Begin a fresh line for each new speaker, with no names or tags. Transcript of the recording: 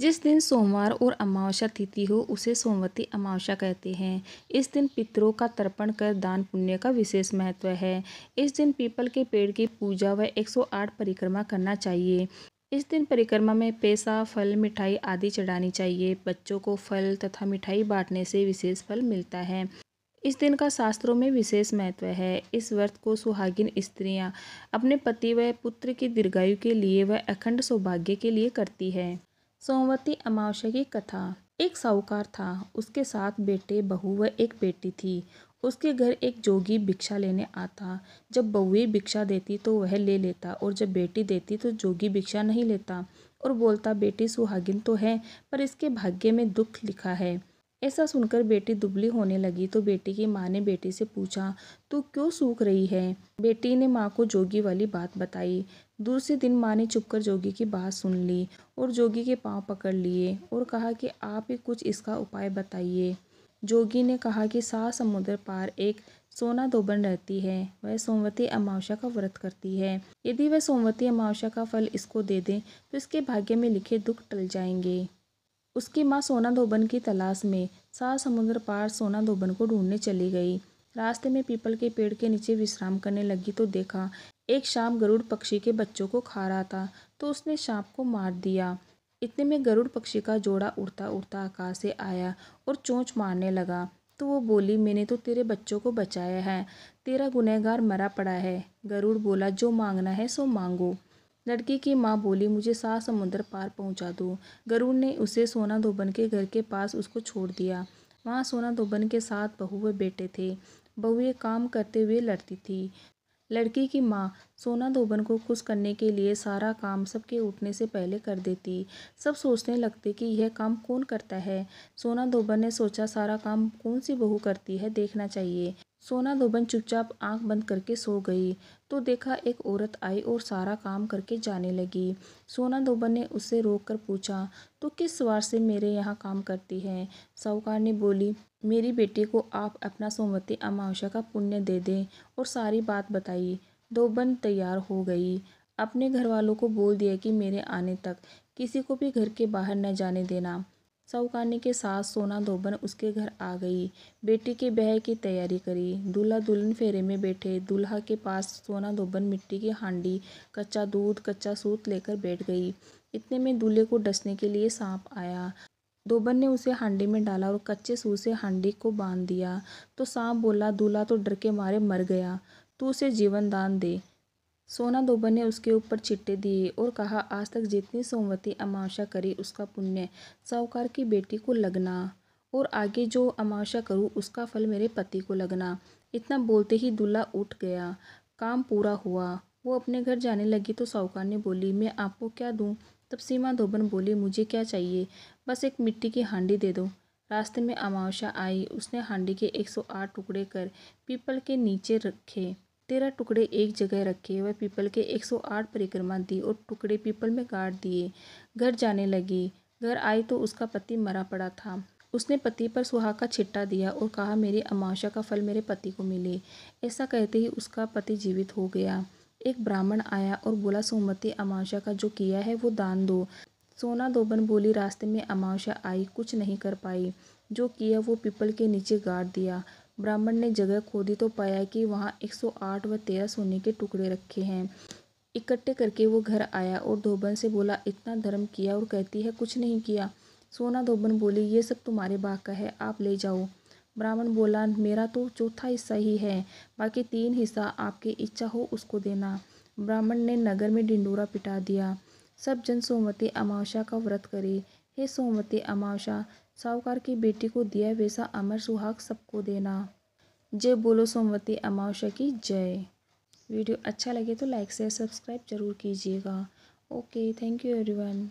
जिस दिन सोमवार और अमावस्या तिथि हो उसे सोमवती अमावस्या कहते हैं इस दिन पितरों का तर्पण कर दान पुण्य का विशेष महत्व है इस दिन पीपल के पेड़ की पूजा व 108 परिक्रमा करना चाहिए इस दिन परिक्रमा में पैसा फल मिठाई आदि चढ़ानी चाहिए बच्चों को फल तथा मिठाई बांटने से विशेष फल मिलता है इस दिन का शास्त्रों में विशेष महत्व है इस व्रत को सुहागिन स्त्रियां अपने पति व पुत्र की दीर्घायु के लिए व अखंड सौभाग्य के लिए करती है सोमवती अमावस्या की कथा एक साहूकार था उसके साथ बेटे बहू व एक बेटी थी उसके घर एक जोगी भिक्षा लेने आता जब बहुए भिक्षा देती तो वह ले लेता और जब बेटी देती तो जोगी भिक्षा नहीं लेता और बोलता बेटी सुहागिन तो है पर इसके भाग्य में दुख लिखा है ऐसा सुनकर बेटी दुबली होने लगी तो बेटी की माँ ने बेटी से पूछा तू क्यों सूख रही है बेटी ने माँ को जोगी वाली बात बताई दूसरे दिन माँ ने चुपकर जोगी की बात सुन ली और जोगी के पाँव पकड़ लिए और कहा कि आप ही कुछ इसका उपाय बताइए जोगी ने कहा कि सा समुद्र पार एक सोना दोबन रहती है वह सोमवती अमावस्या का व्रत करती है यदि वह सोमवती अमावस्या का फल इसको दे दें तो इसके भाग्य में लिखे दुख टल जाएंगे उसकी माँ सोना धोबन की तलाश में सा समुद्र पार सोना धोबन को ढूंढने चली गई रास्ते में पीपल के पेड़ के नीचे विश्राम करने लगी तो देखा एक सांप गरुड़ पक्षी के बच्चों को खा रहा था तो उसने सांप को मार दिया इतने में गरुड़ पक्षी का जोड़ा उड़ता उड़ता आकाश से आया और चोंच मारने लगा तो वो बोली मैंने तो तेरे बच्चों को बचाया है तेरा गुनहगार मरा पड़ा है गरुड़ बोला जो मांगना है सो मांगो लड़की की माँ बोली मुझे सात समुद्र पार पहुँचा दो गरुड़ ने उसे सोना धोबन के घर के पास उसको छोड़ दिया वहाँ सोना धोबन के साथ बहू व बेटे थे ये काम करते हुए लड़ती थी लड़की की माँ सोना धोबन को खुश करने के लिए सारा काम सबके उठने से पहले कर देती सब सोचने लगते कि यह काम कौन करता है सोना धोबन ने सोचा सारा काम कौन सी बहू करती है देखना चाहिए सोना धोबन चुपचाप आंख बंद करके सो गई तो देखा एक औरत आई और सारा काम करके जाने लगी सोना धोबन ने उससे रोककर पूछा तो किस सवार से मेरे यहाँ काम करती है साहूकार ने बोली मेरी बेटी को आप अपना सोमवती अमावस्या का पुण्य दे दें और सारी बात बताई धोबन तैयार हो गई अपने घर वालों को बोल दिया कि मेरे आने तक किसी को भी घर के बाहर न जाने देना साहूकानी के साथ सोना धोबन उसके घर आ गई बेटी के ब्याह की तैयारी करी दूल्हा दुल्हन फेरे में बैठे दूल्हा के पास सोना धोबन मिट्टी की हांडी कच्चा दूध कच्चा सूत लेकर बैठ गई इतने में दूल्हे को डसने के लिए सांप आया धोबन ने उसे हांडी में डाला और कच्चे सूत से हांडी को बांध दिया तो सांप बोला दूल्हा तो डर के मारे मर गया तू उसे जीवन दान दे सोना दोबर ने उसके ऊपर चिट्टे दिए और कहा आज तक जितनी सोमवती अमावस्या करी उसका पुण्य साहूकार की बेटी को लगना और आगे जो अमावस्या करूँ उसका फल मेरे पति को लगना इतना बोलते ही दूल्हा उठ गया काम पूरा हुआ वो अपने घर जाने लगी तो साहूकार ने बोली मैं आपको क्या दूँ तब सीमा धोबन बोली मुझे क्या चाहिए बस एक मिट्टी की हांडी दे दो रास्ते में अमावस्या आई उसने हांडी के 108 टुकड़े कर पीपल के नीचे रखे तेरह टुकड़े एक जगह रखे वह पीपल के एक सौ आठ परिक्रमा दी और टुकड़े पीपल में गाड़ दिए घर जाने लगी घर आई तो उसका पति मरा पड़ा था उसने पति पर सुहा का छिट्टा दिया और कहा मेरी अमावस्या का फल मेरे पति को मिले ऐसा कहते ही उसका पति जीवित हो गया एक ब्राह्मण आया और बोला सोमती अमावस्या का जो किया है वो दान दो सोना दोबन बोली रास्ते में अमावस्या आई कुछ नहीं कर पाई जो किया वो पीपल के नीचे गाड़ दिया ब्राह्मण ने जगह खोदी तो पाया कि वहाँ 108 व 13 सोने के टुकड़े रखे हैं इकट्ठे करके वो घर आया और धोबन से बोला इतना धर्म किया और कहती है कुछ नहीं किया सोना धोबन बोली ये सब तुम्हारे बाग का है आप ले जाओ ब्राह्मण बोला मेरा तो चौथा हिस्सा ही है बाकी तीन हिस्सा आपकी इच्छा हो उसको देना ब्राह्मण ने नगर में डिंडोरा पिटा दिया सब जन सोमवती अमावस्या का व्रत करे हे सोमवती अमावस्या साहूकार की बेटी को दिया वैसा अमर सुहाग सबको देना जय बोलो सोमवती अमावस्या की जय वीडियो अच्छा लगे तो लाइक शेयर सब्सक्राइब जरूर कीजिएगा ओके थैंक यू एवरीवन